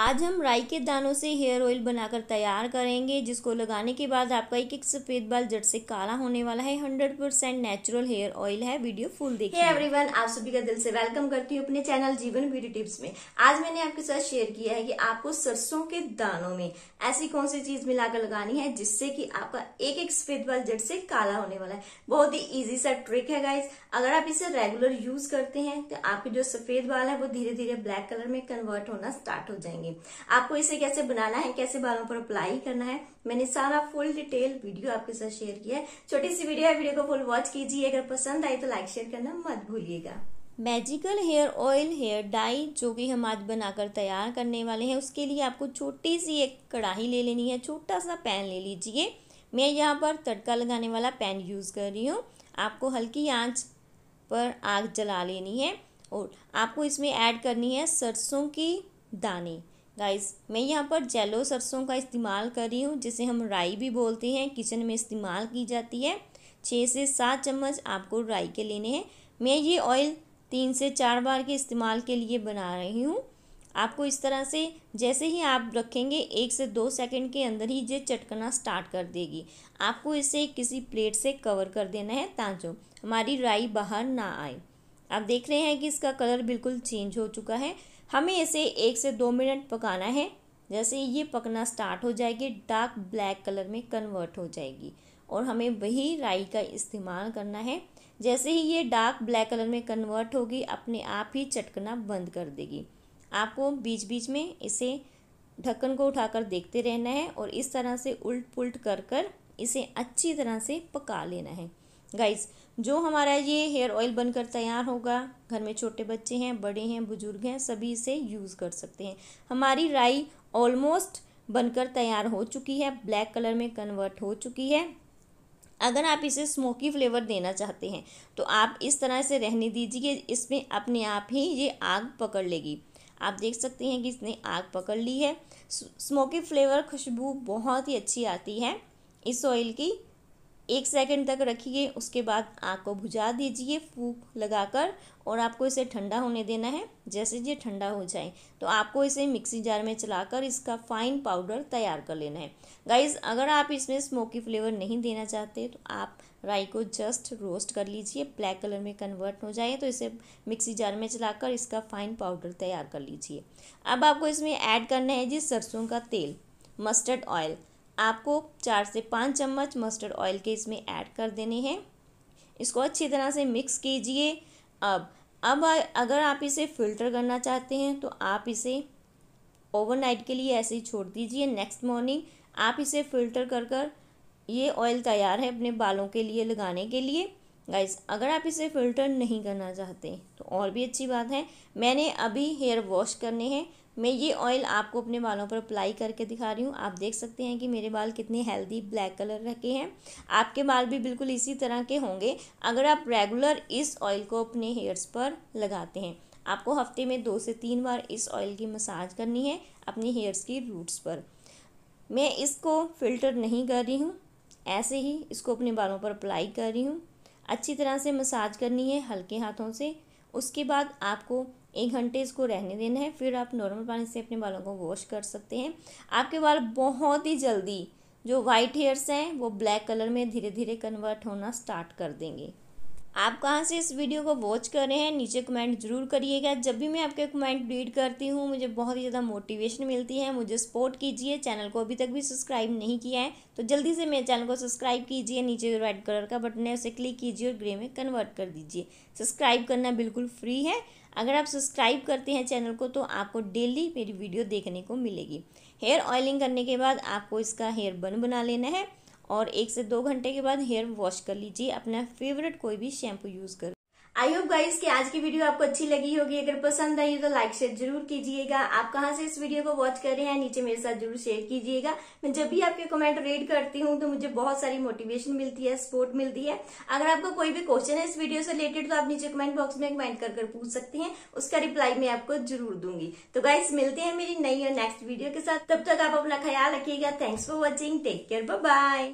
आज हम राई के दानों से हेयर ऑयल बनाकर तैयार करेंगे जिसको लगाने के बाद आपका एक एक सफ़ेद बाल जट से काला होने वाला है 100% परसेंट नेचुरल हेयर ऑयल है वीडियो फुल देखिए hey एवरीवन आप सभी का दिल से वेलकम करती हूँ अपने चैनल जीवन ब्यूटी टिप्स में आज मैंने आपके साथ शेयर किया है कि आपको सरसों के दानों में ऐसी कौन सी चीज मिलाकर लगानी है जिससे कि आपका एक एक सफ़ेद बाल जट से काला होने वाला है बहुत ही ईजी सा ट्रिक है गाइज अगर आप इसे रेगुलर यूज करते हैं तो आपके जो सफ़ेद बाल है वो धीरे धीरे ब्लैक कलर में कन्वर्ट होना स्टार्ट हो जाएंगे जाएंगे आपको इसे कैसे बनाना है कैसे बालों पर अप्लाई करना है मैंने सारा फुल डिटेल वीडियो आपके साथ शेयर किया है छोटी सी वीडियो है वीडियो को फुल वॉच कीजिए अगर पसंद आई तो लाइक शेयर करना मत भूलिएगा magical hair oil hair dye जो कि हम आज बनाकर तैयार करने वाले हैं उसके लिए आपको छोटी सी एक कढ़ाई ले लेनी है छोटा सा पैन ले लीजिए मैं यहाँ पर तड़का लगाने वाला पैन यूज़ कर रही हूँ आपको हल्की आंच पर आग जला लेनी है और आपको इसमें ऐड करनी है सरसों की दाने गाइस मैं यहाँ पर जेलो सरसों का इस्तेमाल कर रही हूँ जिसे हम राई भी बोलते हैं किचन में इस्तेमाल की जाती है छः से सात चम्मच आपको राई के लेने हैं मैं ये ऑयल तीन से चार बार के इस्तेमाल के लिए बना रही हूँ आपको इस तरह से जैसे ही आप रखेंगे एक से दो सेकंड के अंदर ही ये चटकना स्टार्ट कर देगी आपको इसे किसी प्लेट से कवर कर देना है ताजो हमारी राई बाहर ना आए आप देख रहे हैं कि इसका कलर बिल्कुल चेंज हो चुका है हमें इसे एक से दो मिनट पकाना है जैसे ये पकना स्टार्ट हो जाएगी डार्क ब्लैक कलर में कन्वर्ट हो जाएगी और हमें वही राई का इस्तेमाल करना है जैसे ही ये डार्क ब्लैक कलर में कन्वर्ट होगी अपने आप ही चटकना बंद कर देगी आपको बीच बीच में इसे ढक्कन को उठाकर देखते रहना है और इस तरह से उल्ट पुल्ट कर कर इसे अच्छी तरह से पका लेना है गाइस जो हमारा ये हेयर ऑयल बनकर तैयार होगा घर में छोटे बच्चे हैं बड़े हैं बुजुर्ग हैं सभी इसे यूज़ कर सकते हैं हमारी राई ऑलमोस्ट बनकर तैयार हो चुकी है ब्लैक कलर में कन्वर्ट हो चुकी है अगर आप इसे स्मोकी फ्लेवर देना चाहते हैं तो आप इस तरह से रहने दीजिए इसमें अपने आप ही ये आग पकड़ लेगी आप देख सकते हैं कि इसने आग पकड़ ली है स्मोकी फ्लेवर खुशबू बहुत ही अच्छी आती है इस ऑयल की एक सेकंड तक रखिए उसके बाद आग को बुझा दीजिए फूक लगाकर और आपको इसे ठंडा होने देना है जैसे ये ठंडा हो जाए तो आपको इसे मिक्सी जार में चलाकर इसका फाइन पाउडर तैयार कर लेना है गाइज अगर आप इसमें स्मोकी फ्लेवर नहीं देना चाहते तो आप राई को जस्ट रोस्ट कर लीजिए ब्लैक कलर में कन्वर्ट हो जाए तो इसे मिक्सी जार में चलाकर इसका फाइन पाउडर तैयार कर लीजिए अब आपको इसमें ऐड करना है जी सरसों का तेल मस्टर्ड ऑयल आपको चार से पाँच चम्मच मस्टर्ड ऑयल के इसमें ऐड कर देने हैं इसको अच्छी तरह से मिक्स कीजिए अब अब अगर आप इसे फ़िल्टर करना चाहते हैं तो आप इसे ओवरनाइट के लिए ऐसे ही छोड़ दीजिए नेक्स्ट मॉर्निंग आप इसे फ़िल्टर कर कर ये ऑयल तैयार है अपने बालों के लिए लगाने के लिए गाइज अगर आप इसे फ़िल्टर नहीं करना चाहते तो और भी अच्छी बात है मैंने अभी हेयर वॉश करने हैं मैं ये ऑयल आपको अपने बालों पर अप्लाई करके दिखा रही हूँ आप देख सकते हैं कि मेरे बाल कितने हेल्दी ब्लैक कलर रखे हैं आपके बाल भी बिल्कुल इसी तरह के होंगे अगर आप रेगुलर इस ऑयल को अपने हेयर्स पर लगाते हैं आपको हफ्ते में दो से तीन बार इस ऑयल की मसाज करनी है अपने हेयर्स की रूट्स पर मैं इसको फिल्टर नहीं कर रही हूँ ऐसे ही इसको अपने बालों पर अप्लाई कर रही हूँ अच्छी तरह से मसाज करनी है हल्के हाथों से उसके बाद आपको एक घंटे इसको रहने देना है फिर आप नॉर्मल पानी से अपने बालों को वॉश कर सकते हैं आपके बाल बहुत ही जल्दी जो वाइट हेयर्स हैं वो ब्लैक कलर में धीरे धीरे कन्वर्ट होना स्टार्ट कर देंगे आप कहाँ से इस वीडियो को वॉच कर रहे हैं नीचे कमेंट जरूर करिएगा जब भी मैं आपके कमेंट रीड करती हूँ मुझे बहुत ही ज़्यादा मोटिवेशन मिलती है मुझे सपोर्ट कीजिए चैनल को अभी तक भी सब्सक्राइब नहीं किया है तो जल्दी से मेरे चैनल को सब्सक्राइब कीजिए नीचे रेड कलर का बटन है उसे क्लिक कीजिए और ग्रे में कन्वर्ट कर दीजिए सब्सक्राइब करना बिल्कुल फ्री है अगर आप सब्सक्राइब करते हैं चैनल को तो आपको डेली मेरी वीडियो देखने को मिलेगी हेयर ऑयलिंग करने के बाद आपको इसका हेयर बन बना लेना है और एक से दो घंटे के बाद हेयर वॉश कर लीजिए अपना फेवरेट कोई भी शैम्पू यूज कर आई होप गाइस कि आज की वीडियो आपको अच्छी लगी होगी अगर पसंद आई हो तो लाइक शेयर जरूर कीजिएगा आप कहाँ से इस वीडियो को वॉच कर रहे हैं नीचे मेरे साथ जरूर शेयर कीजिएगा मैं जब भी आपके कमेंट रीड करती हूँ तो मुझे बहुत सारी मोटिवेशन मिलती है सपोर्ट मिलती है अगर आपको कोई भी क्वेश्चन है इस वीडियो से रिलेटेड तो आप नीचे कमेंट बॉक्स में कमेंट कर, कर पूछ सकते हैं उसका रिप्लाई मैं आपको जरूर दूंगी तो गाइस मिलते हैं मेरी नई और नेक्स्ट वीडियो के साथ तब तक आप अपना ख्याल रखिएगा thanks for watching take care bye